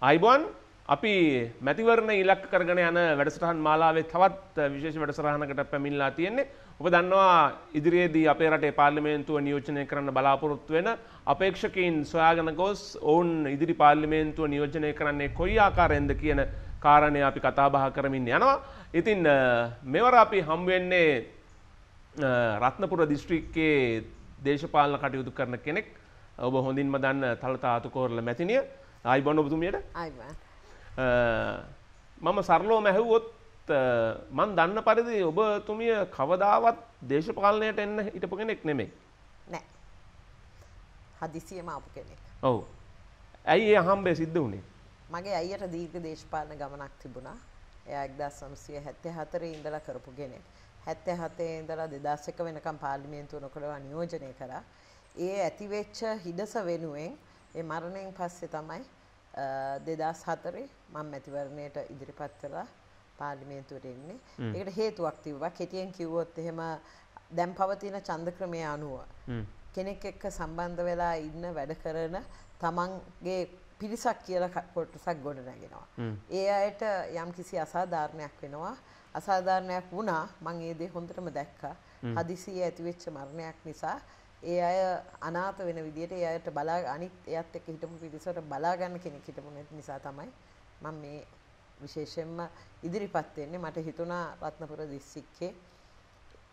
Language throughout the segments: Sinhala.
අයිබොන් අපි මැතිවරණ ඉලක්ක කරගෙන යන වැඩසටහන් මාලාවේ තවත් විශේෂ වැඩසරහනකට පැමිල්ලා තියෙන්නේ ඔබ දන්නවා ඉදිරියේදී අපේ රටේ පාර්ලිමේන්තුව නියෝජනය කරන්න බලාපොරොත්තු වෙන අපේක්ෂකයින් සොයාගෙන ගොස් ඔවුන් ඉදිරි පාර්ලිමේන්තුව නියෝජනය කරන්නේ කොයි ආකාරයෙන්ද කියන කාරණය අපි කතාබහ කරමින් යනවා. ඉතින් මෙවර අපි හම්වෙන්නේ රත්නපුර දිස්ත්‍රික්කයේ දේශපාලන කටයුතු කරන කෙනෙක් ඔබ හොඳින්ම දන්න තලතාතුකෝරල මැතිනිය ආයිබන්න ඔබතුමියට මම සරලෝ මැහැව්වොත් මන් දන්න පරිදි ඔබතුමිය කවදාවත් දේශපාලනයට එන්න හිටපු කෙනෙක් නෙමෙයි නෑ හදිසියම අපපු කෙනෙක් ඔවු ඇයි ඒ හම්බේ සිද්ධ වුණේ මගේ අයියට දීර්ඝ දේශපාලන ගමනක් තිබුණා එයා එක්දස් සම්සිය හැත්තේ හතරේ ඉඳලා කරපු කෙනෙක් හැත්තේ හතේ ඉඳලා දෙදස් එක වෙනකම් පාර්ලිමේන්තුව නොකළවා නියෝජනය කරා ඒ ඇතිවෙච්ච හිඩස වෙනුවෙන් ඒ මරණයෙන් පස්සේ තමයි දෙදස් හතරේ මං මැතිවරණයට ඉදිරිපත් කලා පාලිමේන්තුවට එන්නේ ඒකට හේතුවක් තිව්වා කෙටියෙන් කිව්වොත් එහෙම දැම් පවතින චන්ද ක්‍රමය අනුව කෙනෙක් එක්ක සම්බන්ධ වෙලා ඉන්න වැඩ කරන තමන්ගේ පිරිසක් කියල කොටසක් ගොඩ නැගෙනවා. ඒ අයට යම් කිසි අසාධාරණයක් වෙනවා අසාධාරණයක් වුණා මං ඒදේ හොඳටම දැක්කා හදිසිය ඇතිවෙච්ච මරණයක් නිසා ඒ අය අනාත වෙන විදිහට ඒ අයට බලා අනිත් එයත් එක්ක හිටපු පිරිසට බලා ගන්න කෙනෙක් හිටපු නැති නිසා තමයි මම මේ විශේෂයෙන්ම ඉදිරිපත් වෙන්නේ මට හිතුණා රත්නපුර දිස්ත්‍රික්කේ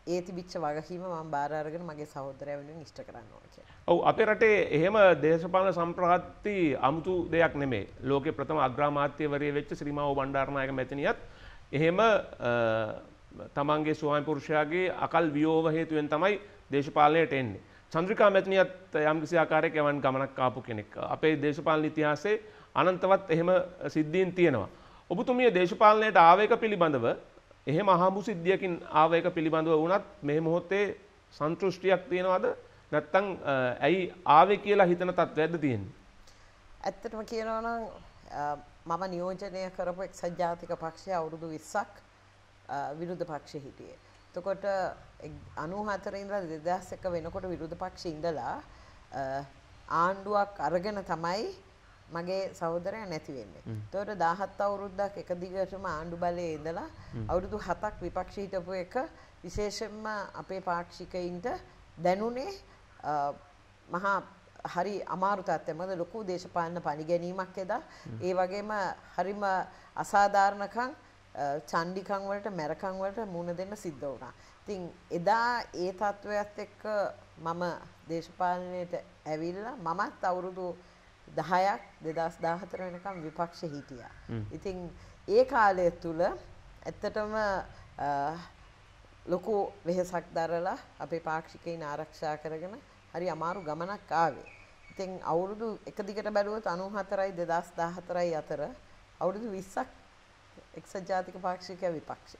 ඒ තිබිච්ච වගකීම මම බාර අරගෙන මගේ සහෝදරය වෙනුවෙන් ඉෂ්ට කරන්න ඕන කියලා. ඔව් අපේ රටේ එහෙම දේශපාලන සම්ප්‍රාප්ති 아무තු දෙයක් නෙමෙයි. ලෝකේ ප්‍රථම අග්‍රාමාත්‍යවරිය වෙච්ච ශ්‍රීමාව බණ්ඩාරනායක මැතිණියත් එහෙම තමන්ගේ ස්වාමි පුරුෂයාගේ අකල් වියෝව හේතුවෙන් තමයි දේශපාලනයට එන්නේ. චන්ද්‍රිකා මැතිනියත් යම්කිසි ආකාරයක යවන් ගමනක් ආපු කෙනෙක්. අපේ දේශපාලන ඉතිහාසයේ අනන්තවත් එහෙම සිද්ධීන් තියෙනවා. ඔබතුමිය දේශපාලනයට ආවේක පිළිබඳව එහෙම අහමු සිද්ධියකින් ආවේක පිළිබඳව වුණත් මේ මොහොතේ සන්තෘෂ්ටියක් තියෙනවද? නැත්තම් ඇයි ආවේ කියලා හිතන තත්ත්වයක්ද තියෙන්නේ? ඇත්තටම කියනවා නම් මම නියෝජනය කරපු එක්සත් ජාතික පක්ෂය අවුරුදු 20ක් විරුද්ධ පක්ෂයේ හිටියේ. තකොට අනුහතරඉන්ද්‍ර දෙදස්සක වෙනකොට විරුද්ධ පක්ෂ ඉඳලා ආණ්ඩුවක් අරගෙන තමයි මගේ සෞදරය නැතිවෙන්නේ තොට දහත් අවුරුද්දක් එක දිගටම ආණ්ඩු බලය ඉඳලා අවුරුදු හතක් විපක්ෂීටපු එක විශේෂෙන්ම අපේ පාක්ෂිකයින්ට දැනුනේ මහා හරි අමාරුතත්ය මද ලොකු දේශපාලන පණිගැනීමක් එදා ඒ වගේම හරිම අසාධාරණකං චණ්ඩිකං වලට මැරකං වලට මුණ දෙන්න සිද්ධ වුණා. ඉතින් එදා ඒ තත්ත්වයත් එක්ක මම දේශපාලනයට ඇවිල්ලා මමත් අවුරුදු 10ක් 2014 වෙනකම් විපක්ෂේ හිටියා. ඉතින් ඒ කාලය තුල ඇත්තටම ලොකු වෙහෙසක් දරලා අපේ පාක්ෂිකයින් ආරක්ෂා කරගෙන හරි අමාරු ගමනක් ආවේ. ඉතින් අවුරුදු එක දිගට බැලුවොත් 94යි 2014යි අතර අවුරුදු 20ක් එක්සත් ජාතික පාක්ෂික විපක්ෂ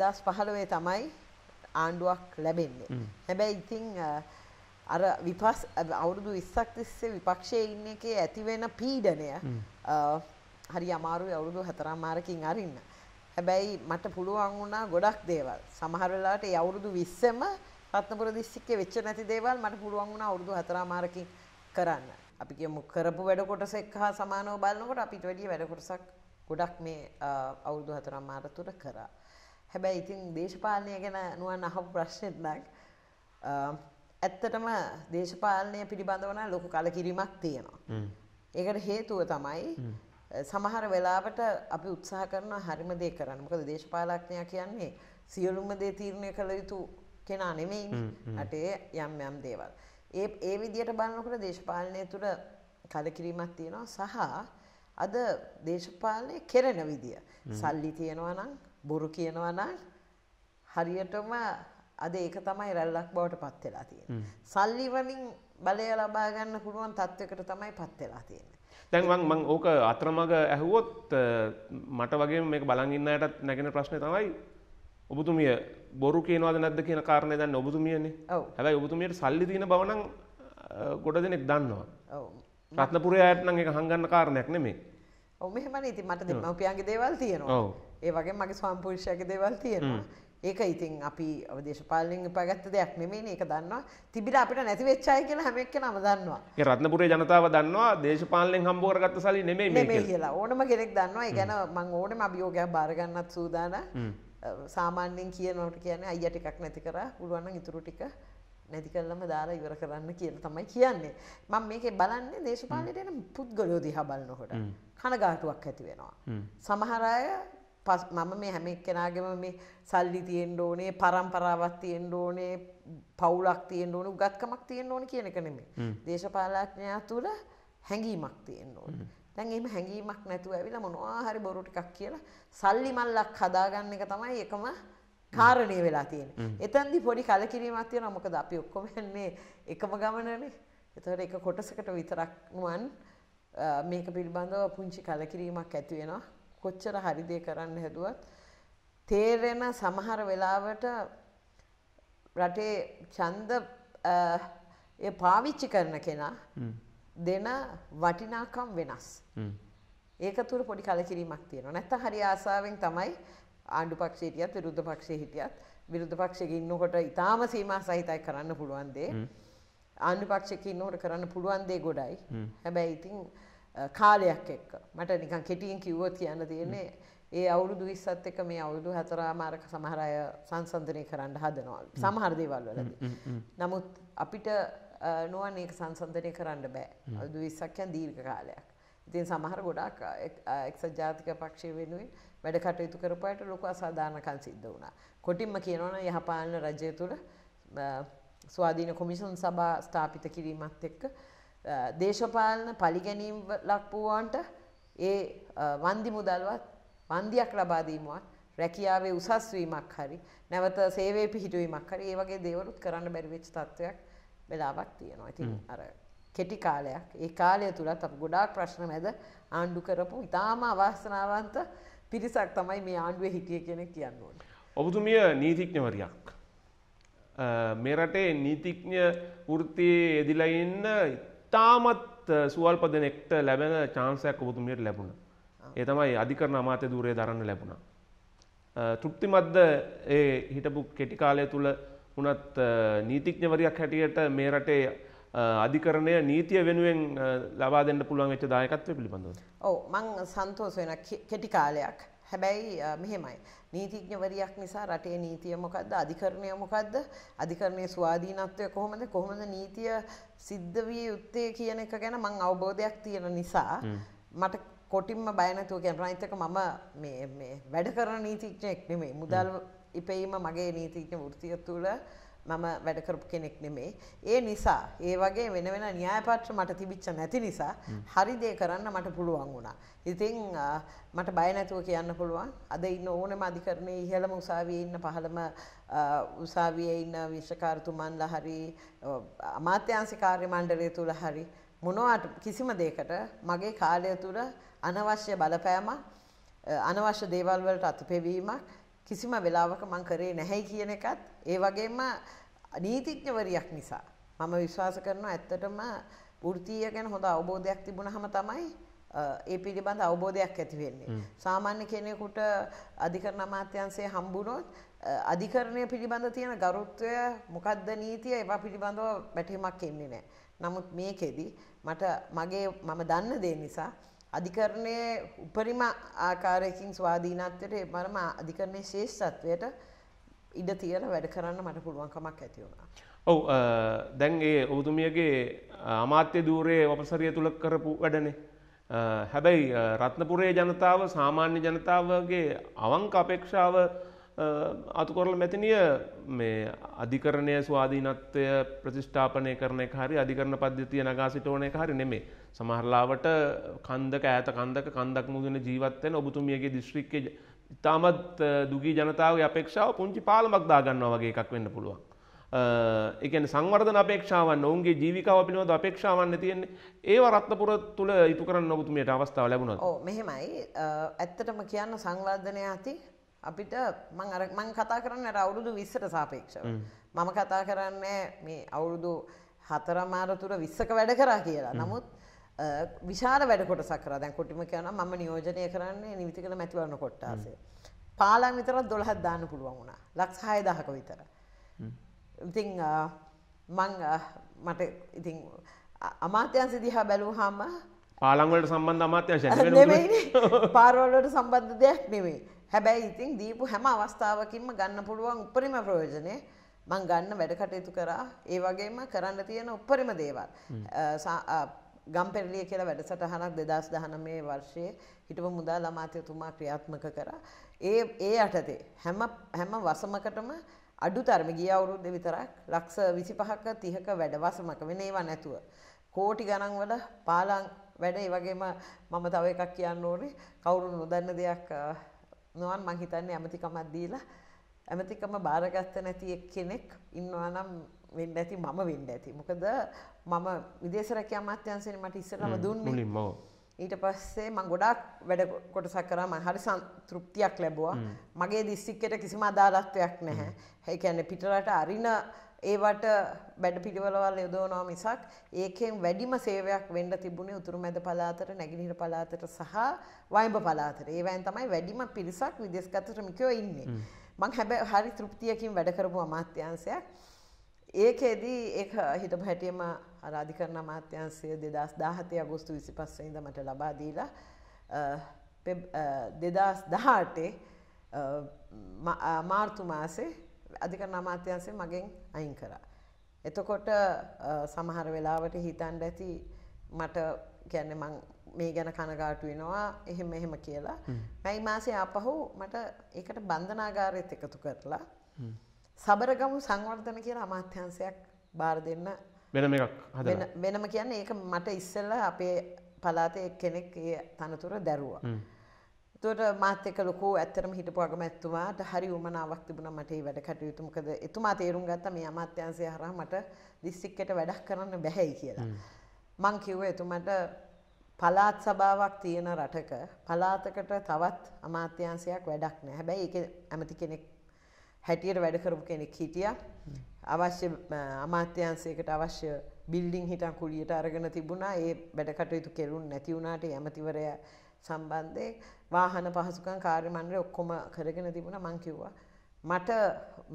දෙදස් පහළවේ තමයි ආණ්ඩුවක් ලැබෙන්නේ හැබැයි ඉතිං අර විපස් අවුරුදු ඉස්සක් තිස්සේ විපක්ෂය ඉන්න එකේ ඇතිවෙන පීඩනය හරි අමාරු අවුරුදු හතරම් මාරකින් අරන්න හැබැයි මට පුළුවන් වුණා ගොඩක් දේවල් සමහරලාට අවුරුදු විස්සම පත්නපුර දිස්සික්කේ වෙච්ච නැති දේවල් මට පුළුවන් වුණා අවුරුදු හතරාමාරකින් කරන්න. අපි කියමු කරපු වැඩ කොටසක් හා සමානව බලනකොට අපිට වැඩිය වැඩ කොටසක් ගොඩක් මේ අවුරුදු හතරම් මාර තුර කරා. හැබැයි ඉතින් දේශපාලනය ගැන නුවන් අහපු ප්‍රශ්නෙත්නක් ඇත්තටම දේශපාලනය පිළිබඳවන ලොකු කල කිරීමක් තියෙනවා. ඒකට හේතුව තමයි සමහර වෙලාවට අපි උත්සාහ කරන හරිම දේ කරන්න මොකද දේශපාලඥයා කියන්නේ සියලුම දේ තීරණය කළ යුතු කෙනා නෙමෙයි අටේ යම් යම් දේවල්. ඒ ඒ විදියට බලනකොට දේශපාලනය තුළ කලකිරීමක් තියෙනවා සහ අද දේශපාලනය කෙරෙන විදිය. සල්ලි තියෙනවනම් බොරු කියනවනම් හරියටම අද ඒක තමයි රැල්ලක් බවට පත් වෙලා තියෙන. සල්ලි වලින් බලය ලබා ගන්න පුළුවන් තත්වයකට තමයි පත් වෙලා තියෙන්නේ. දැන් මං මං ඕක අතරමඟ ඇහුවොත් මට වගේ මේක බලන් ඉන්න අයටත් නැගෙන ප්‍රශ්නේ තමයි ඔබතුමිය බොරු කියනවද නැද්ද කියන කාරණේ දැන් ඔබතුමියනේ. හැබැයි ඔබතුමියට සල්ලි තියෙන බව නම් ගොඩ දෙනෙක් දන්නවා. රත්නපුරේ අයත් නම් ඒක හංගන්න කාරණයක් නෙමෙයි. ඔ මෙහමන ඉති මට දෙමවපියන්ගේ දේවල් තියෙනවා ඒ වගේ මගේ ස්වාම්පුරුෂයක දේවල් තියෙනවා ඒක ඉතින් අපි දේශපාලෙන් පගත්ත දෙයක් නෙමේ ඒක දන්නවා තිබිට අපිට නැති වෙච්චාය කියලා හැමෙක්ක නම දන්නවා රත්නපුරේ ජනතාව දන්නවා දේශපාලෙන් හම්බෝරගත්ත සලි නෙමේ මේ කියලා ඕනම කෙනෙක් දන්නවා ගැන මං ඕනම අභියෝගයක් බාරගන්නත් සූදාන සාමාන්‍යෙන් කියනවට කියන අයිය ටිකක් නැති කර පුළුවන් ඉතුරු ටික නැති කරලම දාලා ඉවර කරන්න කියලා තමයි කියන්නේ මම මේක බලන්නේ දේශපාලයට එන පුද්ගලයෝ දිහා බලනකොට කනගාටුවක් ඇති වෙනවා සමහර අය මම මේ හැම එක්කෙනාගම මේ සල්ලි තියෙන්න ඕනේ පරම්පරාවක් තියෙන්න ඕනේ පවුලක් තියෙන්න ඕනේ උගත්කමක් තියෙන්න ඕනේ කියන එක නෙමෙයි දේශපාලඥයා තුල හැඟීමක් තියෙන්න ඕනේ දැන් එහෙම හැඟීමක් නැතුව ඇවිල්ලා මොනවා හරි බොරු ටිකක් කියලා සල්ලි මල්ලක් හදාගන්න එක තමයි එකම කාරණය වෙලා තියෙන. එතන්දි පොඩි කලකිරීමක් තියෙනවා. මොකද අපි ඔක්කොම යන්නේ එකම ගමනනේ. එතකොට එක කොටසකට විතරක් නුවන් මේක පිළිබඳව පුංචි කලකිරීමක් ඇති වෙනවා. කොච්චර හරි දේ කරන්න හැදුවත් තේරෙන සමහර වෙලාවට රටේ ඡන්ද ඒ පාවිච්චි කරන කෙනා දෙන වටිනාකම් වෙනස්. ඒක තුර පොඩි කලකිරීමක් තියෙනවා. නැත්තම් හරි ආසාවෙන් තමයි ආණ්ඩු පක්ෂේ හිටියත් විරුද්ධ පක්ෂේ හිටියත් විරුද්ධ පක්ෂයක ඉන්නකොට ඉතාම සීමා සහිතයි කරන්න පුළුවන් දේ. ආණ්ඩු පක්ෂයක ඉන්නකොට කරන්න පුළුවන් දේ ගොඩයි. හැබැයි ඉතින් කාලයක් එක්ක මට නිකන් කෙටියෙන් කිව්වොත් කියන්න තියෙන්නේ ඒ අවුරුදු 20ත් එක මේ අවුරුදු 4 මාරක සමහර අය සංසන්දනය කරන්න හදනවා. සමහර දේවල් වලදී. නමුත් අපිට නොවන් ඒක සංසන්දනය කරන්න බෑ. අවුරුදු 20ක් යන දීර්ඝ කාලයක්. ඉතින් සමහර ගොඩාක් එක්සත් ජාතික පක්ෂය වෙනුවෙන් වැඩ කටයුතු කරපුයට ලොකු අසාධාරණකන් සිද්ධ වුණා. කොටින්ම කියනවන යහපාලන රජය තුළ ස්වාධීන කොමිසුන් සභා ස්ථාපිත කිරීමත් එක්ක දේශපාලන පලිගැනීම් ලක්පුවාන්ට ඒ වන්දි මුදල්වත් වන්දියක් ලබාදීමවත් රැකියාවේ උසස්වීමක් හරි නැවත සේවේ පිහිටුවීමක් හරි ඒ වගේ දේවලුත් කරන්න බැරිවෙච් තත්ත්වයක් වෙලාවක් තියෙනවා ඇති අර කෙටි කාලයක් ඒ කාලය තුළත් අප ගොඩාක් ප්‍රශ්න මැද ආණ්ඩු කරපු ඉතාම අවාසනාවන්ත පිරිසක් තමයි මේ ආණ්ඩුවේ හිටිය කෙනෙක් කියන්න ඕන. ඔබතුමිය නීතිඥවරයක්. මෙරටේ නීතිඥ වෘත්තියේ යෙදිලා ඉන්න ඉතාමත් සුවල්ප දෙනෙක්ට ලැබෙන චාන්සයක් ඔබතුමියට ලැබුණා. ඒ තමයි අධිකරණ අමාත්‍ය ධූරය දරන්න ලැබුණා. තෘප්තිමත්ද ඒ හිටපු කෙටි කාලය තුල වුණත් නීතිඥවරයක් හැටියට මේ රටේ අධිකරණය නීතිය වෙනුවෙන් ලබා දෙන්න පුළුවන් වෙච්ච දායකත්වය පිළිබඳව. ඔව් මං සන්තෝෂ වෙන කෙටි කාලයක්. හැබැයි මෙහෙමයි. නීතිඥවරියක් නිසා රටේ නීතිය මොකද්ද? අධිකරණය මොකද්ද? අධිකරණයේ ස්වාධීනත්වය කොහොමද? කොහොමද නීතිය සිද්ධ විය යුත්තේ කියන එක ගැන මං අවබෝධයක් තියෙන නිසා මට කොටින්ම බය නැතුව කියන ප්‍රාණිතක මම මේ මේ වැඩ කරන නීතිඥයෙක් නෙමෙයි. මුදල් ඉපෙීම මගේ නීතිඥ වෘත්තිය තුළ මම වැඩ කරපු කෙනෙක් නෙමේ. ඒ නිසා ඒ වගේ වෙන වෙන න්‍යායපත්‍ර මට තිබිච්ච නැති නිසා හරි දේ කරන්න මට පුළුවන් වුණා. ඉතින් මට බය නැතුව කියන්න පුළුවන්. අද ඉන්න ඕනම අධිකරණයේ ඉහළම උසාවියේ ඉන්න පහළම උසාවියේ ඉන්න විශේෂකාරතුමන්ලා හරි අමාත්‍යාංශ කාර්ය මණ්ඩලය තුල හරි මොනවට කිසිම දෙයකට මගේ කාලය තුල අනවශ්‍ය බලපෑමක් අනවශ්‍ය දේවල් වලට අතපෙවීමක් කිසිම වෙලාවක මං කරේ නැහැයි කියන එකත් ඒ වගේම නීතිඥවරියක් නිසා මම විශ්වාස කරනවා ඇත්තටම වෘත්තීය ගැන හොඳ අවබෝධයක් තිබුණහම තමයි ඒ පිළිබඳ අවබෝධයක් ඇති වෙන්නේ. සාමාන්‍ය කෙනෙකුට අධිකරණ අමාත්‍යංශයේ හම්බුනොත් අධිකරණය පිළිබඳ තියෙන ගරුත්වය මොකද්ද නීතිය ඒවා පිළිබඳව වැටහීමක් එන්නේ නැහැ. නමුත් මේකෙදි මට මගේ මම දන්න දේ නිසා අධිකරණය උපරිම ආකාරයකින් ස්වාධීනත්වයට මරම අධිකරණය ශේෂත්වයට ඉඩ තියල වැඩ කරන්න මට පුළුවන්කමක් ඇතිවුණා. ඔව දැන්ගේ ඔවතුමියගේ අමාත්‍ය දූරයේ ඔපසරිය තුළ කරපු වැඩනේ. හැබැයි රත්නපුරේ ජනතාව සාමාන්‍ය ජනතාවගේ අවංක අපේක්ෂාව අතුකොරල මැතිනිය මේ අධිකරණය ස්වාධීනත්වය ප්‍රතිෂ්ඨාපනය කරන හරි අධිකරණ පද්ධතිය නගා සිටෝනය හරි නෙමේ සමහරලාවට කන්දක ඇත කන්දක කන්දක් මුදන ජීවත්වෙන ඔබතුමියගේ දිශ්‍රික්ක ඉතාමත් දුගී ජනතාව අපේක්ෂාව පුංචි පාලමක් දාගන්නවා වගේ එකක් වෙන්න පුළුවන්. එකන සංවර්ධන අපේක්ෂාවන් ඔවුන්ගේ ජීවිකාව පිළිබඳ අපේක්ෂාවන්න තියෙන්නේ ඒ රත්නපුර තුළ ඉටු කරන්න ඔබතුමියට අවස්ථාව ලැබුණ මෙහෙමයි ඇත්තටම කියන්න සංවර්ධනය ඇති අපිට මං අර මං කතා කරන්න අවුරුදු විස්සට සාපේක්ෂව මම කතා කරන්නේ මේ අවුරුදු හතරමාර තුර විස්සක වැඩ කරා කියලා නමුත් විශාර වැඩ කොට සකර දැන් කොටිම කියන ම නියෝජනය කරන්නේ නිවිති කළ මැතිවරණ කොට්ටාසේ. පාලා විතරත් දොළහත් දාන්න පුළුවන් වුණා ලක්ස් හය දහක විතර. ඉතිං මං මට ඉතිං අමාත්‍යන් සිදිහා බැලූ හාම පාලංවලට සම්බන්ධ අමාත්‍යංශ පාරවලට සම්බන්ධ දෙයක් නෙවේ හැබැයි ඉතින් දීපු හැම අවස්ථාවකින්ම ගන්න පුළුවන් උපරිම ප්‍රයෝජනය මං ගන්න වැඩ කටයුතු කරා ඒ වගේම කරන්න තියෙන උපරිම දේවල් ගම්පෙරලිය කියලා වැඩසටහනක් දෙදස් දහනමේ වර්ෂයේ හිටපු මුදා ළමාත්‍යතුමා ක්‍රියාත්මක කර. ඒ ඒ යටතේ හැම වසමකටම අඩු තරම ගිය අවුරුද්ද විතරක් ලක්ස විසිපහක තිහක වැඩවසමක වෙන ඒවා නැතුව. කෝටි ගණන්වල පාලං වැඩ වගේම මම තව එකක් කියන්න ඕනේ කවුරු නොදන්න දෙයක් නොවන් මංහිතන්නේ ඇමතිකමත් දීලා ඇමතිකම භාරගත්ත නැති එක් කෙනෙක් ඉන්නවා නම් වෙන්න ඇති මම වෙන්න ඇති මොකද මම විදේශරැක අමාත්‍යන්සෙන මට ඉස්සරම දුන්න ඊට පස්සේ මං ගොඩක් වැඩ කොටසක් කරා මං හරි සන්තෘප්තියක් ලැබුවා මගේ දිස්සික්කට කිසිම අදාළත්වයක් නැහැ හැකැන්න පිටරට අරින ඒවට වැඩ පිළිවලවල් යොදවනවා මිසක් ඒකෙන් වැඩිම සේවයක් වෙන්න තිබුණේ උතුරු මැද පලාතට නැගිනිහිර පලාතට සහ වයඹ පලාතට ඒවයින් තමයි වැඩිම පිරිසක් විදේශගත ශ්‍රමිකයෝ ඉන්නේ මං හැබැයි හරි තෘප්තියකින් වැඩ කරපු අමාත්‍යංශයක් ඒකෙදී ඒක හිටපු හැටියම රාධිකරණ මාත්‍යන්සය දෙදස් දාහතය අගුස්තු විසි පස්සයිද මට ලබා දීලා දෙදස් දහටේ මාර්තු මාසේ අධිකරණ අමාත්‍යන්සේ මගෙන් අයින් කරා. එතකොට සමහර වෙලාවට හිතන්ඩ ඇති මට කියන්න මං මේ ගැන කනගාටු වෙනවා එහෙම එහෙම කියලා මැයි මාසේ අපහු මට ඒකට බන්ධනාගාරයත් එකතු කරලා සබරගමු සංවර්ධන කියලා අමාත්‍යන්සයක් බාර දෙන්න වෙන එකක් වෙනම කියන්න ඒක මට ඉස්සල්ල අපේ පලාතය කෙනෙක් තනතුර දැරුවා. තොට මාතක ලොකෝ ඇත්තරම හිටපු අගමැත්තුවාට හරි උමනාවක් තිබුණ මට වැඩ කටයුතුමකද එතුමා තේරුම් ගත්ත මේ අමාත්‍යන්සය හර මට දිස්සික්කට වැඩක් කරන්න බැහැයි කියලා. මං කිව්ව එතුමට පලාත් සභාවක් තියෙන රටක පලාතකට තවත් අමාත්‍යන්සයක් වැඩක් නෑ හැබැයි එක ඇමති කෙනෙක් හැටියට වැඩ කරපු කෙනෙක් හිටිය අවශ්‍ය අමාත්‍යන්සේකට අවශ්‍ය බිල්ඩිං හිටන් කුලියට අරගෙන තිබුණා ඒ වැඩකටයුතු කෙරුන් නැතිවුණට ඇමතිවරය සම්බන්ධය වාහන පහසුකන් කාර්මන්ඩ්‍ර ඔක්කොම කරගෙන තිබුණ මංකිව්වා මට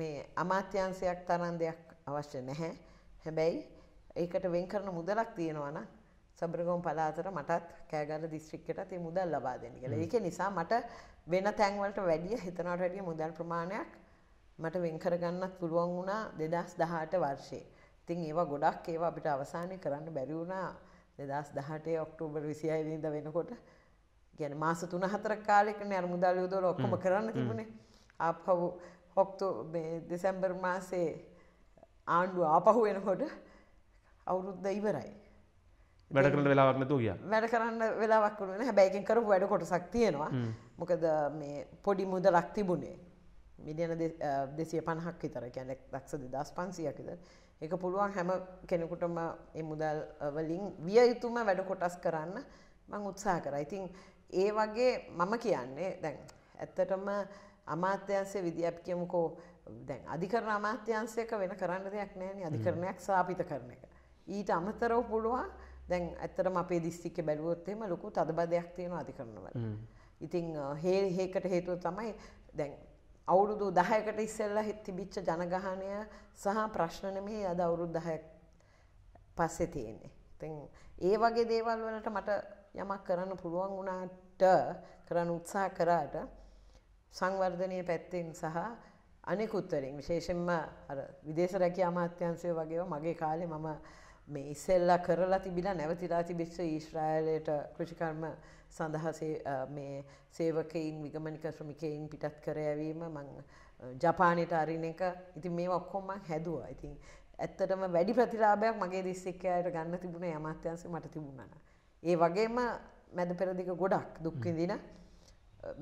මේ අමාත්‍යන්සයක් තරන් දෙයක් අවශ්‍ය නැහැ හැබැයි ඒකට වෙන් කරන මුදලක් තියෙනවන සබ්‍රගෝම් පලාතර මටත් කෑගල දිස්ත්‍රික්කට ඒ මුදල් ලබා දෙන්න කියලා ඒක නිසා මට වෙන තැන්වලට වැඩිය හිතනට වැඩිය මුදල් ප්‍රමාණයක් මට වෙන්කරගන්නත් පුළුවන් වුණා දෙදස් දහට වර්ෂය තින් ඒවා ගොඩක් ඒවා අපිට අවසානය කරන්න බැරිවුණා දෙදස් දහටේ ඔක්ටෝබර් විසියයිවිද වෙනකොට ගැන මාස තුන හතර කාලෙකන අර මුදල් යුදෝල ඔක්කොම කරන්න තිබුණේ ආපහු හොක්තු දෙසැම්බර් මාසේ ආණ්ඩුව ආපහු වෙනකොට අවුරුද්ද ඉවරයි වැඩ කරන්න වෙලාවක් නැතුව ගියා. වැඩ කරන්න වෙලාවක් වුණේ නැහැ. හැබැයි එකෙන් කරපු වැඩ කොටසක් තියෙනවා. මොකද මේ පොඩි මුදලක් තිබුණේ. මිලියන දෙසිය පණහක් විතර කැන දක්ෂ දෙදස් පන්සියක් විතර එක පුළුවන් හැම කෙනෙකුටම මුදල් වලින් විය යුතුම වැඩ කොටස් කරන්න මං උත්සා කර ඉතින් ඒ වගේ මම කියන්නේ දැන් ඇත්තටම අමාත්‍යන්සේ විදිප් කියමුකෝ දැන් අධිකරන අමාත්‍යන්සයක වෙන කරන්න දෙයක් නෑන අධිකරණයක් සාපිත කරන එක ඊට අමතරව පුළුවන් දැන් ඇත්තරම අපේ දිස්තික්ක බැලුවොත්තේම ලොකු තදබදයක් තියෙන අධිකරනවල ඉතිං හේ හේකට හේතුව තමයි දැන් අවුරුදු දහයකට ඉස්සෙල්ල තිබිච්ච ජනගහනය සහ ප්‍රශ්නනමේ අද අවුරුද්ධහයක් පස්සෙ තියෙන්නේ. ති ඒ වගේ දේවල් වලට මට යමක් කරන්න පුළුවන් වුණාට කරන උත්සා කරාට සංවර්ධනය පැත්තෙන් සහ අනෙකුත්තරින් විශේෂෙන්ම විදේශ රැකි අමාත්‍යන්සය වගේ මගේ කාලෙ මම මේ ඉස්සෙල්ලා කරලා තිබිලා නැවතිලා තිබිච්ච ඊශ්‍රායලයට කෘෂිකර්ම සඳහා මේ සේවකයින් විගමනික ශ්‍රමිකයින් පිටත් කර ඇවීම මං ජපානයට අරින එක ඉතින් මේ ඔක්කොම හැදුවා ඉතින් ඇත්තටම වැඩි ප්‍රතිලාභයක් මගේ දිස්සෙක්කයට ගන්න තිබුණ යමාත්‍යන්සේ මට තිබුණන. ඒ වගේම මැද පෙරදික ගොඩක් දුක්කිදින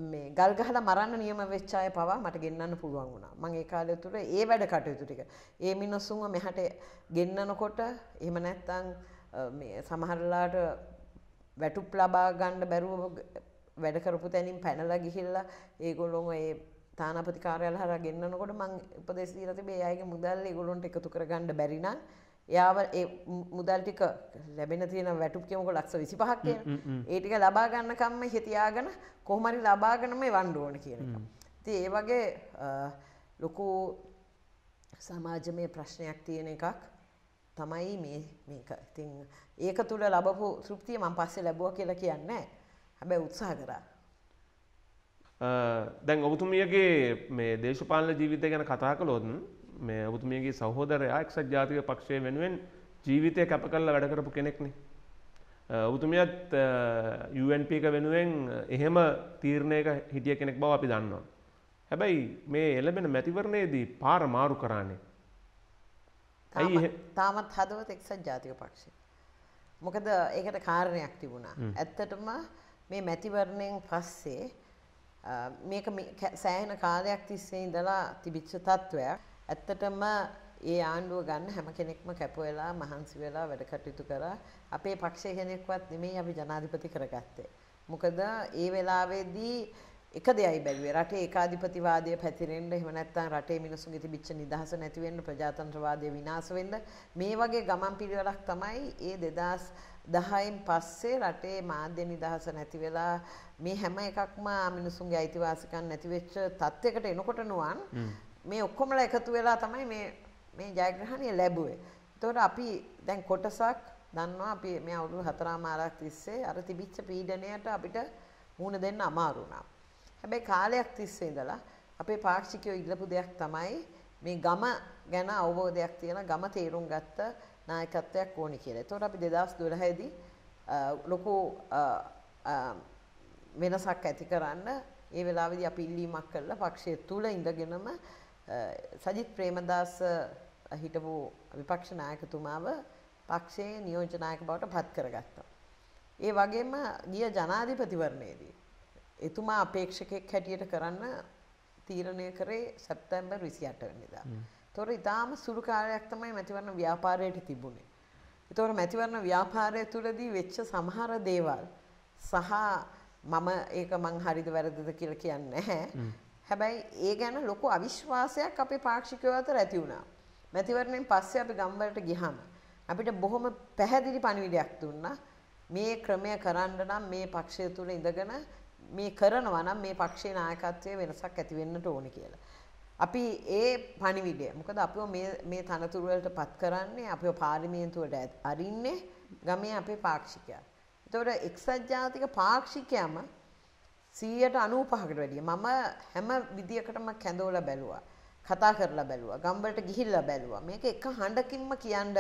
මේ ගල් ගහල මරන්න නියම වෙච්චාය පවා මට ගෙන්න්න පුළුවන් වුණා මං ඒ කාලය තුර ඒ වැඩ කටයුතුටික ඒ මිනිස්සුන්ව මෙහට ගෙන්න්නනකොට එහම නැත්තං සමහරලාට වැටුප් ලබා ගණ්ඩ බැරුව වැඩකරපු තැනින් පැනලා ගිහිල්ලා ඒගොල්ලොම ඒ තානපති කාරයල් හර ගෙන්න්නකොට මං උපදෙසීරති බේ අයගේ මුදල් ගොලොන්ට එකතු කර ගණඩ බැරිනා එයාව ඒ මුදල් ටික ලැබෙන තියෙන වැටුප් කියමුක ලක්ෂ විසි පහක් කියන ඒ ටික ලබා ගන්නකම්ම හිතියාගෙන කොහොමරි ලබාගනම වන්ඩ ඕන කියන එක. ති ඒ වගේ ලොකු සමාජමය ප්‍රශ්නයක් තියෙන එකක් තමයි මේ මේක ඉතින් ඒක තුළ ලබපු තෘප්තිය මං පස්සේ ලැබුව කියලා කියන්න හැබැ උත්සාහ කරා. දැන් ඔබතුමියගේ මේ දේශපාලන ජීවිතය ගැන කතා කළොත්න් මේ ඔබතුමියගේ සහෝදරයා එක්සත් ජාතික පක්ෂය වෙනුවෙන් ජීවිතය කැප කල්ල වැඩකරපු කෙනෙක්නේ. ඔබතුමියත් UNP එක වෙනුවෙන් එහෙම තීරණයක හිටිය කෙනෙක් බව අපි දන්නවා. හැබැයි මේ එළබෙන මැතිවරණයේදී පාර මාරු කරන්නේ. ඇයි තාමත් හදවත් එක්සත් ජාතික පක්ෂය. මොකද ඒකට කාරණයක් තිබුණා. ඇත්තටම මේ මැතිවරණයෙන් පස්සේ මේක සෑහෙන කාලයක් තිස්සේ ඉඳලා තිබිච්ච තත්ත්වයක් ඇත්තටම ඒ ආණ්ඩුව ගන්න හැම කෙනෙක්ම කැප වෙලා මහන්සි වෙලා වැඩ කටයුතු කරා. අපේ පක්ෂයේ කෙනෙක්වත් නෙමෙයි අපි ජනාධිපති කරගත්තේ. මොකද ඒ වෙලාවේදී එක දෙයයි බැලුවේ රටේ ඒකාධිපතිවාදය පැතිරෙන්න එහෙම නැත්නම් රටේ මිනිසුන්ගේ තිබිච්ච නිදහස නැති වෙන්න ප්‍රජාතන්ත්‍රවාදය විනාශ වෙන්න මේ වගේ ගමන් පිළිවෙලක් තමයි ඒ 2010න් පස්සේ රටේ මාධ්‍ය නිදහස නැති වෙලා මේ හැම එකක්ම මිනිසුන්ගේ අයිතිවාසිකම් නැති වෙච්ච තත්යකට එනකොට නුවන් මේ ඔක්කොමලා එකතු වෙලා තමයි මේ මේ ජයග්‍රහණය ලැබුවේ. එතකොට අපි දැන් කොටසක් දන්නවා අපි මේ අවුරුදු 4 මාරක් තිස්සේ අර තිබිච්ච පීඩණයට අපිට මුහුණ දෙන්න අමාරු වුණා. හැබැයි කාලයක් තිස්සේ ඉඳලා අපේ පාක්ෂිකයෝ ඉල්ලපු දෙයක් තමයි මේ ගම ගැන අවබෝධයක් තියෙන ගම තේරුම් ගත්ත නායකත්වයක් ඕනි කියලා. එතකොට අපි 2012 දී ලොකු වෙනසක් ඇති කරන්න ඒ වෙලාවේදී අපි ඉල්ලීමක් කළා පක්ෂය තුල ඉඳගෙනම සජිත් ප්‍රේමදාස හිටපු විපක්ෂ නායකතුමාව පක්ෂයේ නියෝජනායක බවට පත් කරගත්තා. ඒ වගේම ගිය ජනාධිපතිවරණයේදී එතුමා අපේක්ෂකෙක් හැටියට කරන්න තීරණය කරේ සැප්තැම්බර් 28 වෙනිදා. ඒතොර ඊටාම සුළු කාලයක් තමයි මැතිවරණ ව්‍යාපාරයට තිබුණේ. ඒතොර මැතිවරණ ව්‍යාපාරය තුළදී වෙච්ච සමහර දේවල් සහ මම ඒක මං හරිද වැරදිද කියලා කියන්නේ නැහැ. හැබැයි ඒ ගැන ලොකු අවිශ්වාසයක් අපේ පාක්ෂිකයෝ අතර ඇති වුණා. මැතිවරණයෙන් පස්සේ අපි ගම්වලට ගිහම අපිට බොහොම පැහැදිලි පණිවිඩයක් දුන්නා. මේ ක්‍රමය කරන්න නම් මේ පක්ෂය තුල ඉඳගෙන මේ කරනවා නම් මේ පක්ෂයේ නායකත්වයේ වෙනසක් ඇති වෙන්නට ඕනේ කියලා. අපි ඒ පණිවිඩය මොකද අපිව මේ මේ තනතුරු වලට පත් කරන්නේ අපිව පාර්ලිමේන්තුවට අරින්නේ ගමේ අපේ පාක්ෂිකයා. ඒතකොට එක්සත් ජාතික පාක්ෂිකයම සීයට අනූපහකට වැඩිය මම හැම විදිියකටම කැඳෝල බැලවා කතා කරලා බැලවා ගම්බලට ගිහිල්ල බැලවා මේක එක හඬකින්ම කියන්ඩ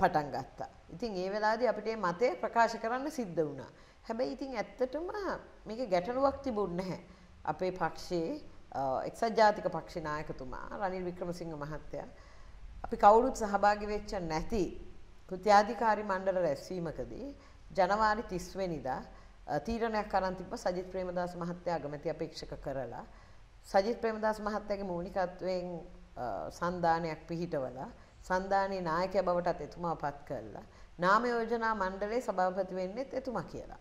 පටන් ගත්තා ඉතින් ඒ වෙලාද අපිට මතය ප්‍රකාශ කරන්න සිද්ධ වුණා හැබැයි ඉතින් ඇත්තටම මේක ගැටලුවක් තිබුන්නහැ අපේ පක්ෂයේ එක්සත් ජාතික පක්ෂනායකතුමා රනිල් වික්‍රමසිංහ මහත්තය අපි කවුරුත් සහභාගි වෙච්ච නැති කෘති්‍යාධිකාරි මණ්ඩල රැස්වීමකදී ජනවාරි තිස්වනිදා තීරණයක් අරන් තිබ්බ සජිත් ප්‍රේමදාස මහත්තයා අගමැති අපේක්ෂක කරලා සජිත් ප්‍රේමදාස මහත්තයාගේ මූලිකත්වයෙන් සන්දානයක් පිහිටවලා සන්දානයේ නායකයා බවටත් එතුමා පත් කළා. නාම යෝජනා මණ්ඩලයේ සභාපති වෙන්නෙත් එතුමා කියලා.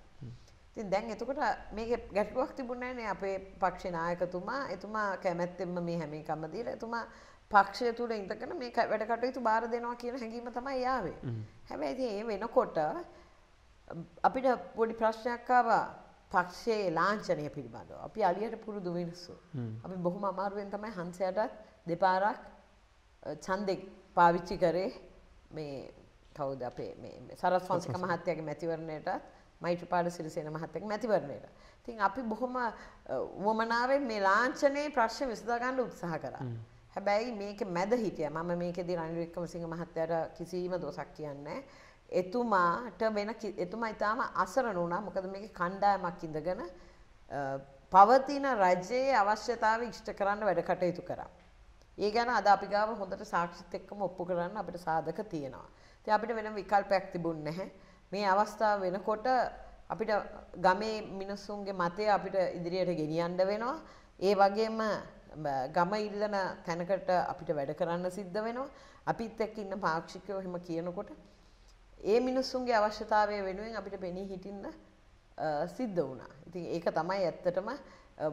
ඉතින් දැන් එතකොට මේකේ ගැටලුවක් තිබුණේ නැහැ අපේ පක්ෂේ නායකතුමා එතුමා කැමැත්තෙන්ම මේ හැම එකම දීලා එතුමා පක්ෂය තුල ඉඳගෙන මේ වැඩ කටයුතු බාර දෙනවා කියන හැඟීම තමයි ආවේ. හැබැයි ඉතින් ඒ වෙනකොට අපිට පොඩි ප්‍රශ්නයක් ආවා පක්ෂයේ ලාංචනය පිළිබඳව. අපි අලියට පුරුදු මිනිස්සු. අපි බොහොම අමාරුවෙන් තමයි හන්සයටත් දෙපාරක් ඡන්දෙක් පාවිච්චි කරේ මේ කවුද අපේ මේ සරත් ෆොන්සික මහත්තයාගේ මැතිවරණයටත් මෛත්‍රපාල සිරිසේන මහත්තයාගේ මැතිවරණයට. ඉතින් අපි බොහොම වමනාවෙන් මේ ලාංඡනයේ ප්‍රශ්න විසඳා ගන්න උත්සාහ කරා. හැබැයි මේක මැද හිටියා. මම මේකේදී රනිල් වික්‍රමසිංහ මහත්තයාට කිසිම දොසක් කියන්නේ නැහැ. එතුමාට වෙන එතුමා ඉතාම අසරණ වුණා මොකද මේක කණ්ඩායමක් ඉඳගෙන පවතින රජයේ අවශ්‍යතාව ඉෂ්ට කරන්න වැඩ කටයුතු කරා. ඒ ගැන අද අපි ගාව හොඳට සාක්ෂිත් එක්කම ඔප්පු කරන්න අපිට සාධක තියෙනවා. ඉතින් අපිට වෙන විකල්පයක් තිබුණ නැහැ. මේ අවස්ථාව වෙනකොට අපිට ගමේ මිනිස්සුන්ගේ මතය අපිට ඉදිරියට ගෙනියන්න වෙනවා. ඒ වගේම ගම ඉල්ලන තැනකට අපිට වැඩ කරන්න සිද්ධ වෙනවා. අපිත් එක්ක ඉන්න පාක්ෂිකයෝ එහෙම කියනකොට ඒ මිනිස්සුන්ගේ අවශ්‍යතාවය වෙනුවෙන් අපිට පෙනී හිටින්න සිද්ධ වුණා. ඉතින් ඒක තමයි ඇත්තටම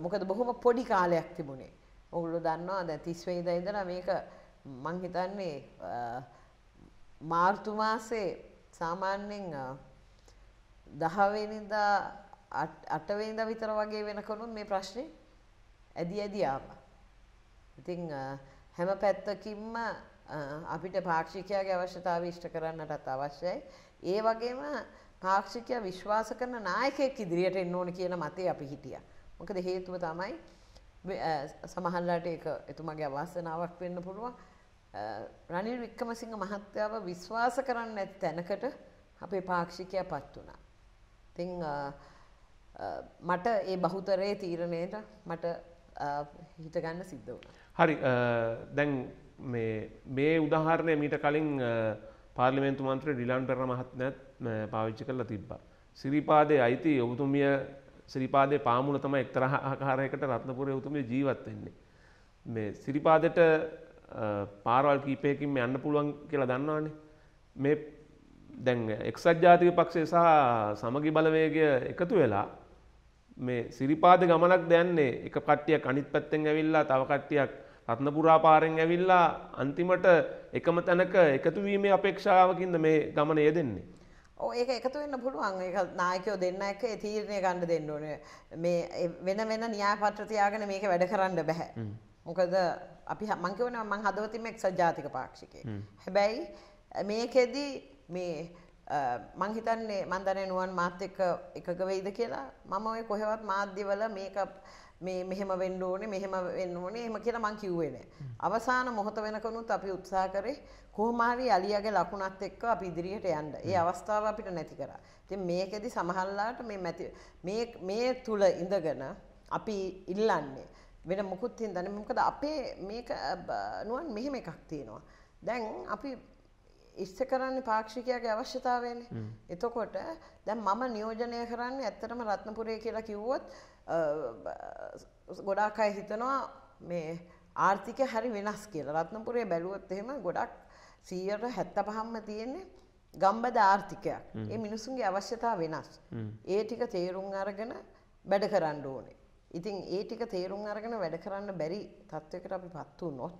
මොකද බොහොම පොඩි කාලයක් තිබුණේ. ඔගුලු දන්නවා දැ තිස්වෙයිද ඉඳලා මේක මංහිතන්නේ මාර්තුමාසේ සාමාන්‍යෙන් දහවෙනිදා අටවෙන්ද විතර වගේ වෙනකනු මේ ප්‍රශ්නය ඇදි ඇදි ආවා. ඉතිං හැම පැත්තකින්ම අපිට පාක්ෂිකයාගේ අවශ්‍යතාව ඉෂ්ට කරන්නටත් අවශ්‍යයි. ඒ වගේම පාක්ෂිකයා විශ්වාස කරන නායකයෙක් ඉදිරියට එන්න ඕන කියන මතේ අපි හිටියා. මොකද හේතුව තමයි සමහල්ලාට ඒක එතුමගේ අවාසනාවක් වෙන්න පුළුවන්. රනිල් වික්‍රමසිංහ මහත්තයාව විශ්වාස කරන්න ඇති තැනකට අපේ පාක්ෂිකයා පත් වුණා. ඉතින් මට ඒ බහුතරයේ තීරණයට මට හිතගන්න සිද්ධ වුණා. හරි දැන් මේ උදාහරණය මීට කලින් පාර්ලිමෙන්තු මන්ත්‍ර ඩිලාන් පෙර මහත්නැත් පාවිච්චි කරලා තිබ්බා. සිරිපාදය අයිති ඔබතුමිය සිරිපාදය පාමුණ තම එක්තරහ ආකාරයකට රත්නපුරය උතුමිය ජීවත්වෙන්නේ. මේ සිරිපාදට පාරවල් කීපයකින් යන්න පුළුවන් කියලා දන්නවානේ මේ දැන් එක්සත් ජාතික පක්ෂය සහ සමගි බලවේගය එකතු වෙලා මේ සිරිපාද ගමනක් දැන්නේ එක කට්ටියක් අනිත් පැත්තෙන් ඇවිල්ලා තව කට්ටියක් රත්නපුරා පාරෙන් ඇවිල්ලා අන්තිමට එකම තැනක එකතු වීමේ අපේක්ෂාවකින්ද මේ ගමන යෙදෙන්නේ. ඒක එකතු වෙන්න පුළුවන් ඒක නායකයෝ දෙන්න එක තීරණය ගන්න දෙන්න ඕනේ. මේ වෙන වෙන න්‍යායපත්‍ර තියාගෙන මේක වැඩ කරන්න බෑ. මොකද අපි මං කියවනවා මං හදවතින්ම එක්සත් ජාතික පාක්ෂිකයෙක්. හැබැයි මේකෙදි මේ මං හිතන්නේ මන් දන්නේ නුවන් මාත් එක්ක එකග වෙයිද කියලා මම ওই කොහෙවත් මාධ්‍යවල මේක මේ මෙහෙම වෙන්න ඕනේ මෙහෙම වෙන්න ඕනේ එහෙම කියලා මං කිව්වේ නෑ. අවසාන මොහොත වෙනකනුත් අපි උත්සාහ කරේ කොහොම හරි අලියාගේ ලකුණත් එක්ක අපි ඉදිරියට යන්න. ඒ අවස්ථාව අපිට නැති කරා. ඉතින් මේකෙදි සමහරලාට මේ මේ මේ තුල ඉඳගෙන අපි ඉල්ලන්නේ වෙන මොකුත් හින්දානේ මොකද අපේ මේක නුවන් මෙහෙම එකක් තියෙනවා. දැන් අපි ඉස්ස කරන්නේ පාක්ෂිකයාගේ අවශ්‍යතාවයනේ. එතකොට දැන් මම නියෝජනය කරන්නේ ඇත්තටම රත්නපුරේ කියලා කිව්වොත් ගොඩාක් අය හිතනවා මේ ආර්ථික හරි වෙනස් කියල රත්නපුරේ බැලුවත් එහෙම ගොඩක් සීයට හැත්ත පහම්ම තියෙන්නේ ගම්බද ආර්ථිකයක් ඒ මිනිසුන්ගේ අවශ්‍යතා වෙනස්. ඒ ටික තේරුම් අරගෙන වැඩ කරන්න ඕනේ. ඉතින් ඒ ටික තේරුම් අරගෙන වැඩ කරන්න බැරි තත්ත්වකට අපි පත්තු නොත්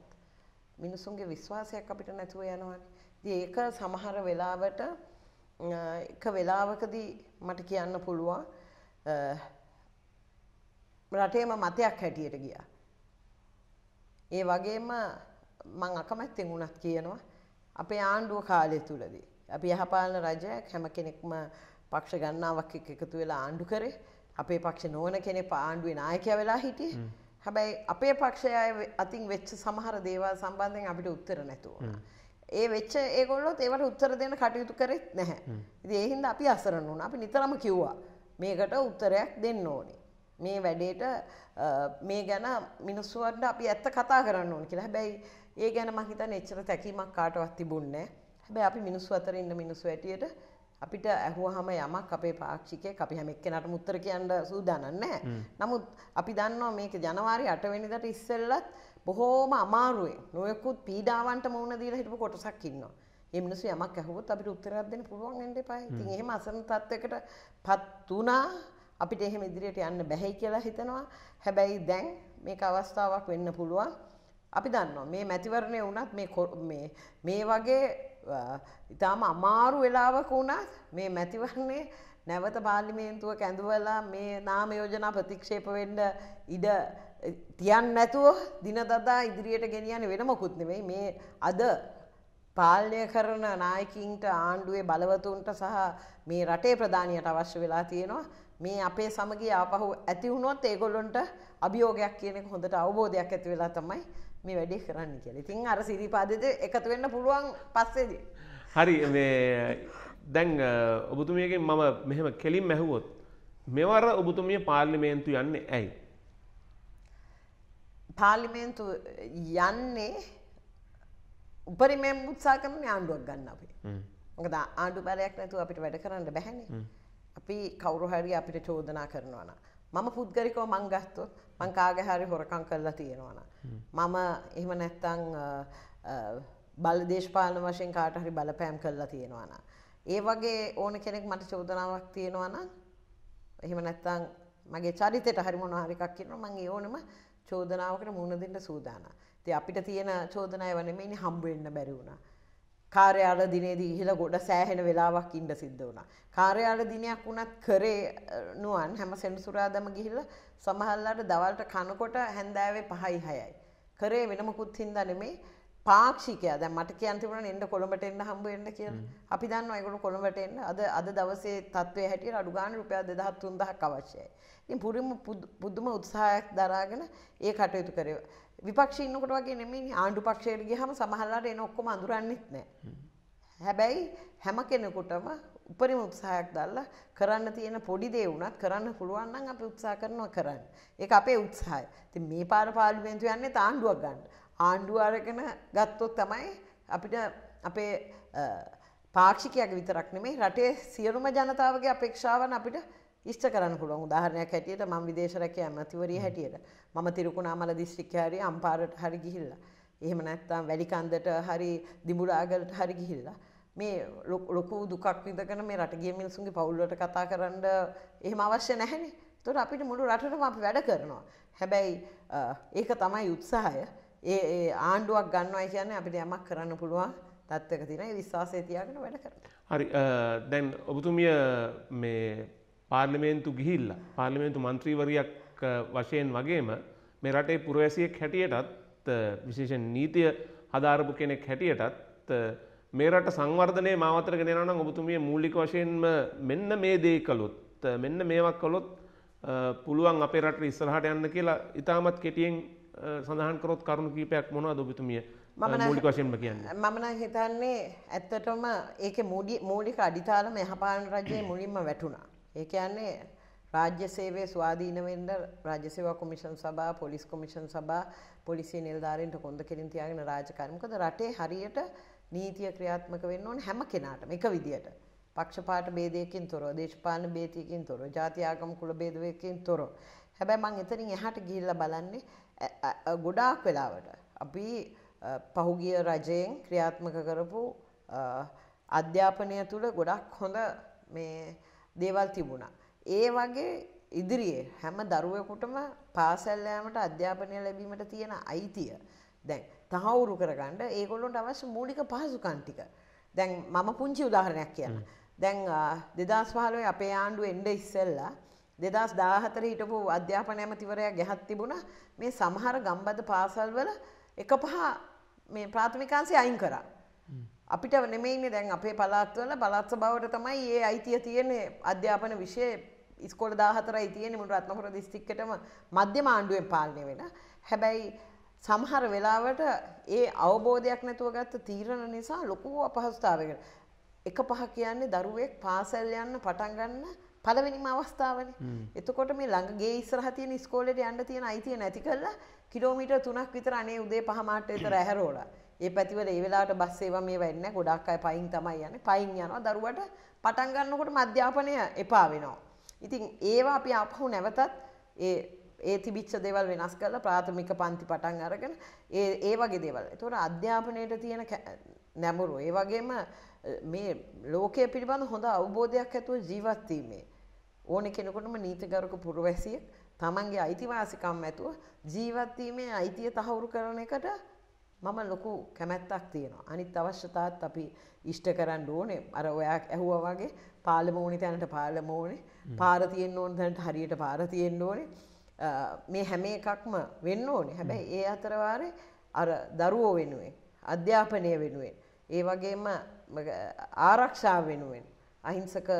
මිනිසුන්ගේ විශ්වාසයක් අපිට නැතුව යනවා. ඒක සමහර වෙලාවට එක වෙලාවකදී මට කියන්න පුළුවන් රටේම මතයක් හැටියට ගියා. ඒ වගේම මං අකමැත්තෙන් වුණත් කියනවා අපේ ආණ්ඩුව කාලය තුලදී අපි යහපාලන රජයක් හැම කෙනෙක්ම පක්ෂ ගණනාවක් එක්ක එකතු වෙලා ආණ්ඩු කරේ. අපේ පක්ෂ නොවන කෙනෙක් ආණ්ඩුවේ නායකයා වෙලා හිටියේ. හැබැයි අපේ පක්ෂය අතින් වෙච්ච සමහර දේවල් සම්බන්ධයෙන් අපිට උත්තර නැතුව වුණා. ඒ වෙච්ච ඒගොල්ලොත් ඒවට උත්තර දෙන්න කටයුතු කරෙත් නැහැ. ඉතින් ඒ හින්දා අපි අසරණ වුණා. අපි නිතරම කිව්වා මේකට උත්තරයක් දෙන්න ඕනේ. මේ වැඩේට මේ ගැන මිනිස්සුවන්ට අපි ඇත්ත කතා කරන්න ඕන කියලා හැබැයි ඒ ගැන මහිතන එච්චර තැකීමක් කාටවත් තිබුන්නේ හැබැයි අපි මිනිස්සු අතර ඉන්න මිනිස්සු ඇටියට අපිට ඇහුවහම යමක් අපේ පාක්ෂිකය අපි හැම එක්කෙනාට මුත්තර කියන්න සූදානම් නැහැ. නමුත් අපි දන්නවා මේක ජනවාරි 8 වෙනිදාට ඉස්සෙල්ලත් බොහෝම අමාරුවෙන් නොයෙකුත් පීඩාවන්ට මුහුණ දීලා හිටපු කොටසක් ඉන්නවා. මේ මිනිස්සු යමක් ඇහුවොත් අපිට උත්තරයක් දෙන්න පුළුවන් වෙන්න එපා. ඉතින් එහෙම අසන තත්වයකට පත් වුණා අපිට එහෙම ඉදිරියට යන්න බැහැයි කියලා හිතනවා. හැබැයි දැන් මේක අවස්ථාවක් වෙන්න පුළුවන්. අපි දන්නවා මේ මැතිවරණය වුණත් මේ මේ වගේ ඉතාම අමාරු වෙලාවක වුණත් මේ මැතිවරණය නැවත පාර්ලිමේන්තුව කැඳුවලා මේ නාම යෝජනා ප්‍රතික්ෂේප වෙන්න ඉඩ තියන් නැතුව දිනදදා ඉදිරියට ගෙනියන්නේ වෙන මොකුත් නෙවෙයි මේ අද පාලනය කරන නායකින්ට ආණ්ඩුවේ බලවතුන්ට සහ මේ රටේ ප්‍රධානියට අවශ්‍ය වෙලා තියෙනවා මේ අපේ සමගිය ආපහු ඇති වුණොත් ඒගොල්ලොන්ට අභියෝගයක් කියන එක හොඳට අවබෝධයක් ඇති වෙලා තමයි මේ වැඩේ කරන්න කියලා. ඉතින් අර සිරිපාදෙද එකතු වෙන්න පුළුවන් පස්සේදී. හරි මේ දැන් ඔබතුමියගෙන් මම මෙහෙම කෙලින් ඇහුවොත් මෙවර ඔබතුමිය පාර්ලිමේන්තු යන්නේ ඇයි? පාර්ලිමේන්තු යන්නේ උපරිමයෙන් උත්සා කරන ආණ්ඩුවක් ගන්න අපි. මොකද ආණ්ඩු බලයක් නැතුව අපිට වැඩ කරන්න බැහැනේ. අපි කවුරු හරි අපිට චෝදනා කරනවන. මම පුද්ගරිකව මංගත්තොත් මං කාගහරි හොරකං කරලා තියෙනවන. මම එහෙම නැත්තං බල දේශපාලන වශයෙන් කාටහරි බලපෑම් කරලා තියෙනවන. ඒ වගේ ඕන කෙනෙක් මට චෝදනාවක් තියෙනවන එහෙම නැත්තං මගේ චරිතයට හරි මොන හරිකක් කියන මං ඕනම චෝදනාවකට මුණ දෙන්න සූදාන. ඉතින් අපිට තියෙන චෝදනාව නෙමෙයිනේ හම්බ වෙන්න බැරි වුණා. කාර්යාල දිනේදී ඉහළ ගොඩ සෑහෙන වෙලාවක් ඉන්න සිද්ධ වුණා. කාර්යාල දිනයක් වුණත් කරේ නුවන් හැම සෙනසුරාදම ගිහිල්ලා සමහරලාට දවල්ට කනකොට හැන්දෑවේ 5යි 6යි. කරේ වෙන මොකුත් හින්දා නෙමෙයි පාක්ෂිකයා දැන් මට කියන්න තිබුණා එන්න කොළඹට එන්න හම්බ වෙන්න කියලා. අපි දන්නවා ඒගොල්ලෝ කොළඹට එන්න අද අද දවසේ තත්ත්වයේ හැටියට අඩු ගාණ රුපියල් 2000 3000ක් අවශ්‍යයි. ඉතින් පුදුම පුදුම උත්සාහයක් දරාගෙන ඒ කටයුතු කරේ. විපක්ෂ ඉන්නකොට වගේ නෙමෙයි ආණ්ඩු පක්ෂයට ගියහම සමහරලාට එන ඔක්කොම අඳුරන්නෙත් නැහැ. හැබැයි හැම කෙනෙකුටම උපරිම උත්සාහයක් දාලා කරන්න තියෙන පොඩි දේ වුණත් කරන්න පුළුවන් නම් අපි උත්සාහ කරනවා කරන්න. ඒක අපේ උත්සාහය. ඉතින් මේ පාර පාර්ලිමේන්තුව යන්නේ ආණ්ඩුවක් ගන්න. ආණ්ඩුව අරගෙන ගත්තොත් තමයි අපිට අපේ පාක්ෂිකයක් විතරක් නෙමෙයි රටේ සියලුම ජනතාවගේ අපේක්ෂාවන් අපිට ඉෂ්ට කරන්න පුළුවන් උදාහරණයක් හැටියට මම විදේශ රැකියා ඇමතිවරිය හැටියට මම තිරුකුණාමල දිස්ත්‍රික්කේ හරි අම්පාරට හරි ගිහිල්ලා. එහෙම නැත්නම් වැලිකන්දට හරි දිඹුරාගලට හරි ගිහිල්ලා. මේ ලොකු දුකක් විඳගෙන මේ රට ගිය මිනිසුන්ගේ පවුල් වලට කතා කරන්න එහෙම අවශ්‍ය නැහැනේ. ඒතකොට අපිට මුළු රටටම අපි වැඩ කරනවා. හැබැයි ඒක තමයි උත්සාහය. ඒ ආණ්ඩුවක් ගන්නවා කියන්නේ අපිට යමක් කරන්න පුළුවන්. තත්වක තින විශ්වාසය තියාගෙන වැඩ කර. හරි දැන් ඔබතුමිය මේ පාර්ලිමේන්තු ගිහිල්ල පාර්ලිමේන්තු මන්ත්‍රීවරයක් වශයෙන් වගේම මේ රටේ පුරවැසියෙක් හැටියටත් විශේෂෙන් නීතිය හදාරපු කෙනෙක් හැටියටත් මේ රට සංවර්ධනය මාවතර ගෙනනම් ඔබතුමිය මූලික වශයෙන්ම මෙන්න මේ දේ කළොත් මෙන්න මේවක් කළොත් පුළුවන් අපේ රට ඉස්සරහට යන්න කියලා ඉතාමත් කෙටියෙන් සඳහන් කරොත් කරුණු කීපයක් මොනවා ඔබතුමිය මූලි වශයෙන්ම කියන්න මමන හිතන්නේ ඇත්තටම ඒක මූඩි මූලික අඩිතාලම යහපාන රජයේ මුලින්ම වැටුණා. ඒ කියන්නේ රාජ්‍ය සේවය ස්වාධීනවෙන්න රාජ්‍ය සේවා කොමිෂන් සභා පොලිස් කොමිෂන් සභා පොලිසිය නිලධාරීන්ට කොන්ද කෙලින් තියාගෙන රාජකාරී මොකද රටේ හරියට නීතිය ක්‍රියාත්මක වෙන්න ඕන හැම කෙනාටම එක විදියට පක්ෂපාත ભેදයකින් තොරව දේශපාලන ભેදයකින් තොරව ජාති ආගම කුල ભેදයකින් තොරව හැබැයි මම එතනින් එහාට ගිහිල්ලා බලන්නේ ගොඩාක් වෙලාවට අපි පහුගිය රජයෙන් ක්‍රියාත්මක කරපු අධ්‍යාපනය තුළ ගොඩක් හොඳ මේ දේවල් තිබුණා ඒ වගේ ඉදිරියේ හැම දරුවකුටම පාසැල්ලෑමට අධ්‍යාපනය ලැබීමට තියෙන අයිතිය දැන් තහවුරු කරගන්න ඒගොල්ලොන්ට අවශ්‍ය මූලික පහසුකන් ටික දැන් මම පුංචි උදාහරණයක් කියන්න දැන් දෙදස් පහලොයි අපේ ආණ්ඩුව එන්ඩ ඉස්සෙල්ලා දෙදස් දාහතර හිටපු අධ්‍යාපන ඇමතිවරයා ගැහත් තිබුණ මේ සමහර ගම්බද පාසල්වල එක පහ මේ ප්‍රාථමිකාන්සේ අයින් කරා අපිට වනෙමයින්නේ දැන් අපේ පලාත්වල බලත්ස බවට තමයි ඒ අයිතිය තියෙන අධ්‍යාපන විෂය ඉස්කොල දාහතරයි තියෙන මුළු රත්නපුර දිස්ත්‍රික්කයටම මධ්‍යම ආණ්ඩුවෙන් පාලනය වෙන. හැබැයි සමහර වෙලාවට ඒ අවබෝධයක් නැතුව ගත්ත තීරණ නිසා ලොකු අපහසුතාවයකට එක පහ කියන්නේ දරුවෙක් පාසල් යන්න පටන් ගන්න පළවෙනිම අවස්ථාවනේ. එතකොට මේ ළඟ ගේ ඉස්සරහ තියෙන ඉස්කෝලේට යන්න තියෙන අයිතිය නැති කරලා කිලෝමීටර් 3ක් විතර අනේ උදේ 5 මාට විතර ඇහැරෝලා. ඒ පැතිවල ඒ වෙලාවට බස් ඒවා මේ වෙන්නේ ගොඩක් අය පයින් තමයි යන්නේ. පයින් යනවා දරුවට පටන් ගන්නකොට මධ්‍යාපනය එපා වෙනවා. ඉතින් ඒවා අපි අපහු නැවතත් ඒ තිබිච්ච දෙවල් වෙනස් කරලා ප්‍රාථමික පන්ති පටන් අරගෙන ඒ ඒ වගේ දේවල්. ඒතකොට අධ්‍යාපනයේට තියෙන නැඹුරු ඒ වගේම මේ ලෝකය පිළිබඳ හොඳ අවබෝධයක් ඇතුව ජීවත් වීමේ ඕන කෙනෙකුටම නීතිගරුක පුරවැසියෙක් තමන්ගේ අයිතිවාසිකම් ඇතුව ජීවත් වීමේ අයිතිය තහවුරු කරන එකට මම ලොකු කැමැත්තක් තියෙනවා අනිත් අවශ්‍යතාත් අපි ඉෂ්ට කරන්න ඕනේ අර ඔයා ඇහුව වගේ පාලමෝනි තැනට පාලමෝනේ පාරතියෙන් ඕන තැනට හරියට පාරතියෙන් ඕනේ මේ හැම එකක්ම වෙන්න ඕනේ හැබැයි ඒ අතරවාරය අර දරුවෝ වෙනුවෙන් අධ්‍යාපනය වෙනුවෙන් ඒ වගේම ආරක්ෂා වෙනුවෙන් අහිංසක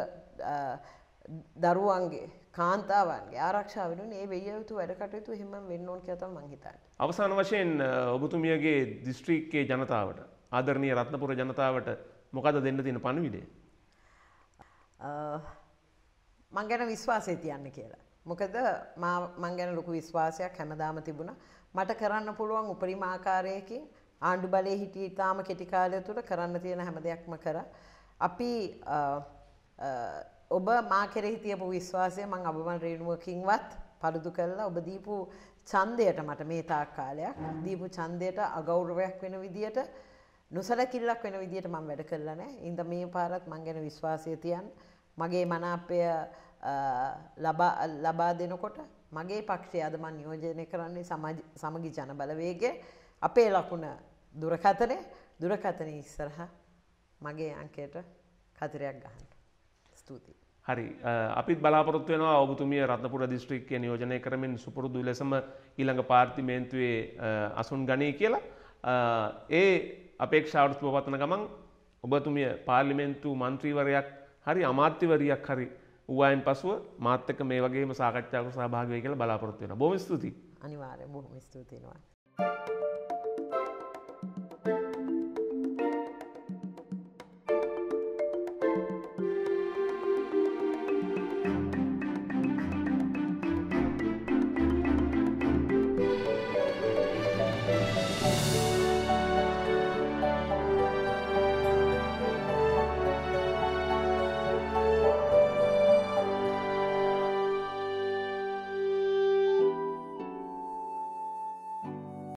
දරුවන්ගේ කාන්තාවන්ගේ ආරක්ෂාවෙන ඒ වෙයයුතු වැඩකටයුතු හෙම වෙන්නෝන් කියත මංහිතන්න. අවසාන වශයෙන් ඔබතුමියගේ දිස්ත්‍රීක්කේ ජනතාවට ආදරණය රත්නපුර ජනතාවට මොකද දෙන්න තියෙන පණවිඩේ. මං ගැන විශ්වාසය තියන්න කියලා. මොකද මං ගැන ලොකු විශ්වාසයක් හැමදාම තිබුණ මට කරන්න පුළුවන් උපරිමාකාරයකින් ආණ්ඩු බලය හිටිය ඉතාම කෙටිකාලය තුළ කරන්න තියෙන හැම දෙයක්ම කර. අපි ඔබ මා කෙරෙහි තියපු විශ්වාසය මං අබමන් රේණුවකින්වත් පළුදු කරලා ඔබ දීපු ඡන්දයට මට මේ තාක් කාලයක් දීපු ඡන්දයට අගෞරවයක් වෙන විදියට නොසලකිල්ලක් වෙන විදියට මම වැඩ කළා නෑ. ඉඳ මේ පාරත් මං ගැන විශ්වාසය තියන්න. මගේ මනාපය ලබා දෙනකොට මගේ පක්ෂය අද මං නියෝජනය කරන්නේ සමගි ජනබලවේගය අපේ ලකුණ දුරකතනය දුරකතන ඉස්සරහ මගේ අංකයට කතරයක් ගහන්න. ස්තුතියි. හරි අපිත් බලාපොරොත්තු වෙනවා ඔබතුමිය රත්නපුර දිස්ත්‍රික්කය නියෝජනය කරමින් සුපුරුදු ලෙසම ඊළඟ පාර්තිමේන්තුවේ අසුන් ගනී කියලා ඒ අපේක්ෂාවට සුවපතන ගමන් ඔබතුමිය පාර්ලිමේන්තු මන්ත්‍රීවරයක් හරි අමාත්‍යවරයක් හරි වූවායින් පසුව මාත්තක මේ වගේම සාකච්ඡාවක සහභාගය කියලා බලාපොරොත්තු වෙන බොහොම ස්තුතියි අනිවාර්යයෙන් බොහොම ස්තුතියිනවා